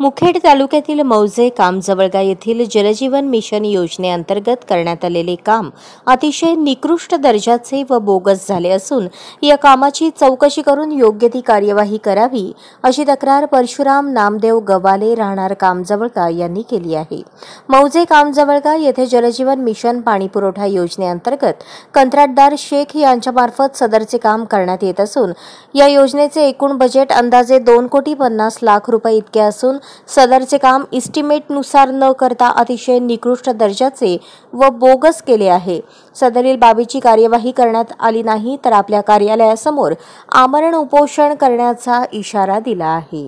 मुखेड तालुक्यातील मौजे कामजवळगा येथील जलजीवन मिशन योजनेअंतर्गत करण्यात आलेले काम अतिशय निकृष्ट दर्जाचे व बोगस झाले असून या कामाची चौकशी करून योग्य ती कार्यवाही करावी अशी तक्रार परशुराम नामदेव गवाले राहणार कामजवळगा यांनी केली आहे मौजे कामजवळगा येथे जलजीवन मिशन पाणीपुरवठा योजनेअंतर्गत कंत्राटदार शेख यांच्यामार्फत सदरचे काम करण्यात येत असून या योजनेचे एकूण बजेट अंदाजे दोन कोटी पन्नास लाख रुपये इतके असून सदरचे काम इस्टिमेटनुसार न करता अतिशय निकृष्ट दर्जाचे व बोगस केले आहे सदरील बाबीची कार्यवाही करण्यात आली नाही तर आपल्या कार्यालयासमोर आमरण उपोषण करण्याचा इशारा दिला आहे